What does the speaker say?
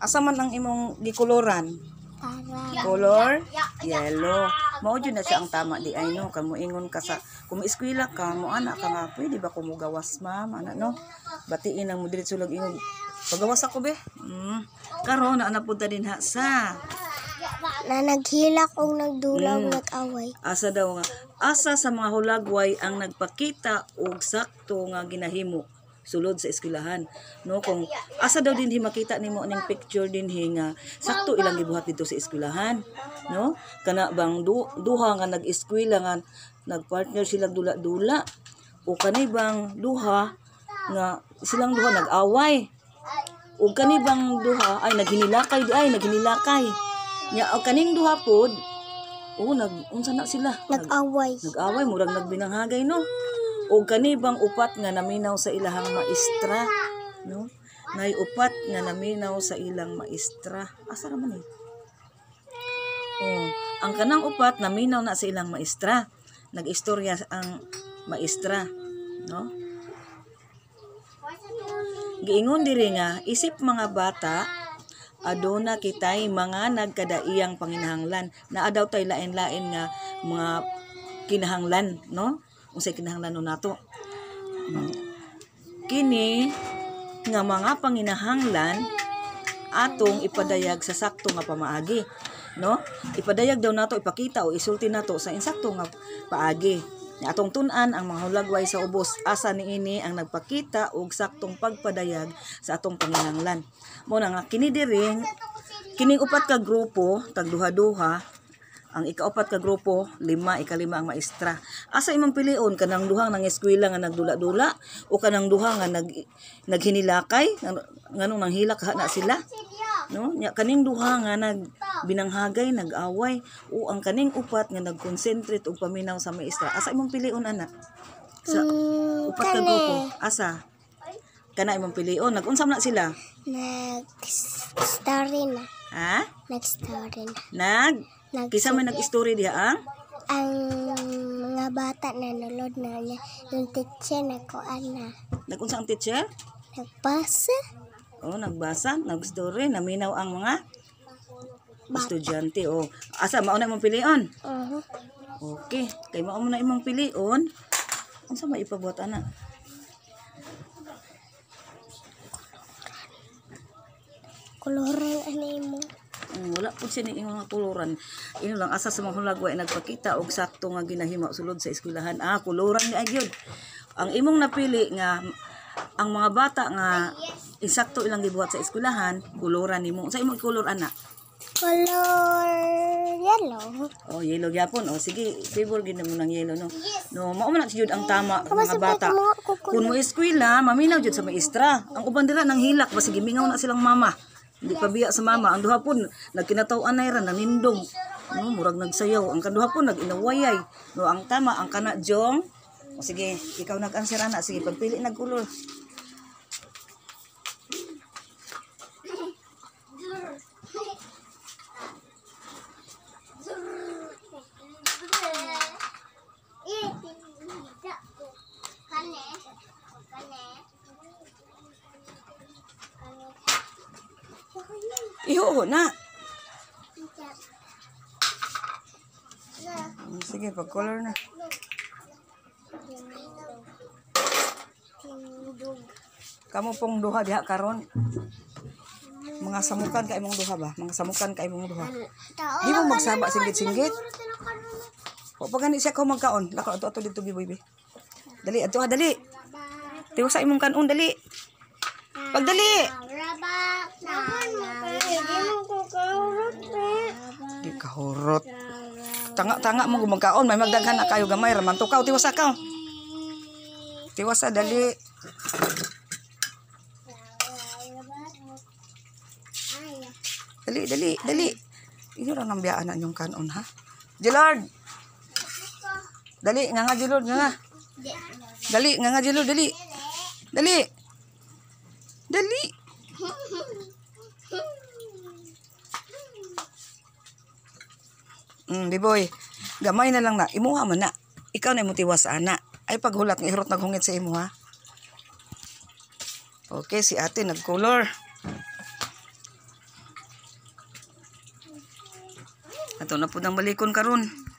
Asa man ang imong gikoloran? Color? Yellow. Ah, Mao jud na siya ang tama di ay no kamo ingon ka sa kung eskwela ka mo anak ka nga pwede ba ko mugawas ma'am ana no batiin ang mudirit sulog ingon pagawas ako be mm. karon na napunta din ha sa na naghilak o nagdulaw mm. nag-away. Asa daw nga. Asa sa mga hulagway ang nagpakita og sakto nga ginahimo sulod sa eskwelahan no kung asa daw dinhi makita nimo ning picture din nga sakto ilang gibuhat dito sa eskwelahan no kana bang du duha nga nag-eskwela nga nagpartner silang dula-dula o kanay bang duha nga silang duha nag-away o kanay bang duha ay naghinilakay di ay naghinilakay nya o kaning duha pod o nag unsa na sila nag-away nag-away murag nagbinanghagay no o kanibang upat nga naminaw sa ilahang maestra no nay upat nga naminaw sa ilang maestra asa man eh oh ang kanang upat naminaw na sa ilang maestra nagistorya ang maestra no giingon diri nga isip mga bata aduna kitay mga nagkadaiyang panginahanglan na adaw tay lain-lain nga mga kinahanglan no unsay kinahanglan nato hmm. kini nga mga panginahanglan atong ipadayag sa sakto nga pamaagi no ipadayag daw nato ipakita o isulti nato sa insakto nga paagi atong tunan ang mga hulagway sa ubos asa ni ini ang nagpakita og saktong pagpadayag sa atong panginahanglan mo na nga kini diri kining upat ka grupo tagduha-duha ang ikaapat ka grupo, lima, ikalima ang maestra. Asa imong pilion kanang duha nang eskwela nga nagdula-dula o kanang duha nga nag naghinilakay nganong nanghilak na sila? No? Nya kaning duha nga nag binanghagay, nag-away o ang kaning upat nga nag-concentrate og paminaw sa maestra. Asa imong pilion ana? Sa hmm, upat ka grupo, asa? Kana imong pilion, nag-unsa na sila? Nag-story na. Ha? Nag-story na. Nag Nag Kisa man nag-story diha ang? Ah? Ang mga bata na nalod na niya. Yung teacher nagkuan na. Nagunsa ang teacher? Nagbasa. Oh, nagbasa, nag-story, naminaw ang mga bata. estudyante. Oh, asa mao na imong pilion? Uh -huh. Okay, kay mao na imong pilion. Unsa may ipabuhat ana? Koloran ani mo wala po sini yung mga kuluran. Ino lang asa sa mga hulagway nagpakita og sakto nga ginahimo sulod sa eskwelahan. Ah, koloran ni agyod. Ang imong napili nga ang mga bata nga insakto ilang gibuhat sa eskwelahan, koloran nimo. Sa imong kulor ana? Color yellow. Oh, yellow gyapon. Oh, sige, favor gid mo ng yellow no. No, mao man jud ang tama mga bata. Kung mo eskwela, maminaw jud sa maestra. Ang ubang dira nang hilak basi gimingaw na silang mama. Hindi yes, pabiya sa mama. Ang duha po, nagkinatawaan na ira, nanindong. No, murag nagsayaw. Ang kaduha po, naginawayay. No, ang tama, ang kana jong. O sige, ikaw nag-answer, anak. Sige, pagpili nagkulor. Iho na. Sige, pag-color na. Kamu pong duha diha karon. Mga samukan ka imong duha ba? Mga samukan ka imong duha. Di mo magsaba singgit-singgit. O pag siya ko magkaon, lakaw ato ato dito giboy be. Dali ato ah, dali. Tiwa sa imong kanon dali. Pagdali! Di kahurut. Tanga-tanga mo gumagkaon. May magdaghan na kayo gamay. Ramantukaw. Tiwasa ka. Tiwasa, dali. Dali, dali, dali. Iyo ra nang biyaanan yung kanon ha. Jilard. Dali nga nga Jilard nga. Dali nga nga Jilard dali. Dali. Mm, biboy, gamay na lang na. Imuha mo na. Ikaw na mutiwas ana. Ay paghulat ng irot naghungit sa imo ha. Okay, si ate nagcolor. Ato na po ng balikon karon.